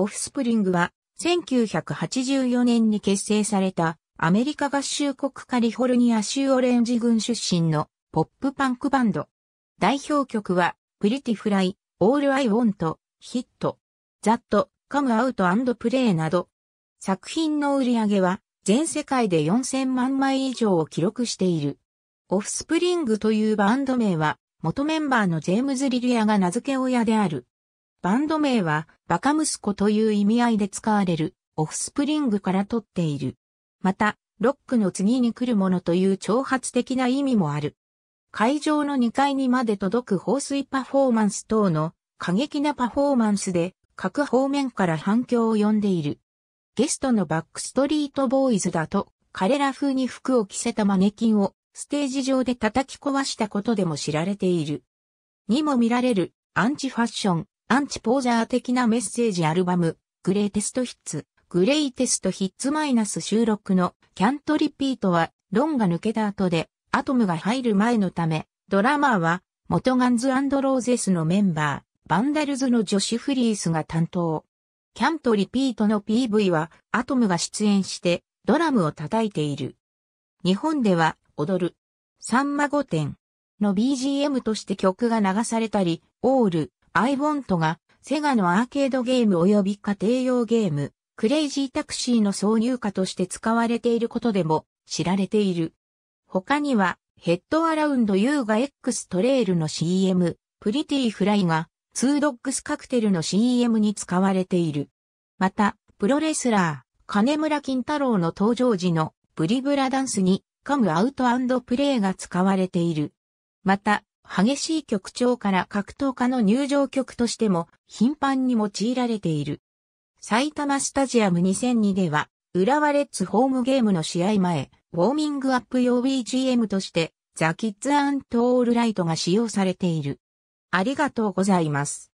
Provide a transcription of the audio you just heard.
オフスプリングは、1984年に結成された、アメリカ合衆国カリフォルニア州オレンジ郡出身のポップパンクバンド。代表曲は、プリティフライ、オールアイウォント、ヒット、ザット、カムアウトプレイなど。作品の売り上げは、全世界で4000万枚以上を記録している。オフスプリングというバンド名は、元メンバーのジェームズ・リリアが名付け親である。バンド名は、バカ息子という意味合いで使われる、オフスプリングから取っている。また、ロックの次に来るものという挑発的な意味もある。会場の2階にまで届く放水パフォーマンス等の過激なパフォーマンスで各方面から反響を呼んでいる。ゲストのバックストリートボーイズだと彼ら風に服を着せたマネキンをステージ上で叩き壊したことでも知られている。にも見られるアンチファッション、アンチポージャー的なメッセージアルバム、グレイテストヒッツ、グレイテストヒッツマイナス収録のキャントリピートは、ロンが抜けた後で、アトムが入る前のため、ドラマーは、元ガンズローゼスのメンバー、バンダルズのジョシュ・フリースが担当。キャントリピートの PV は、アトムが出演して、ドラムを叩いている。日本では、踊る。ン・マゴテンの BGM として曲が流されたり、オール、アイボントが、セガのアーケードゲーム及び家庭用ゲーム、クレイジータクシーの挿入歌として使われていることでも知られている。他には、ヘッドアラウンド優雅 X トレイルの CM、プリティフライが、ツードッグスカクテルの CM に使われている。また、プロレスラー、金村金太郎の登場時のブリブラダンスに、カムアウトプレイが使われている。また、激しい曲調から格闘家の入場曲としても頻繁に用いられている。埼玉スタジアム2002では、浦和レッズホームゲームの試合前、ウォーミングアップ用 BGM として、ザ・キッズ・アント・オール・ライトが使用されている。ありがとうございます。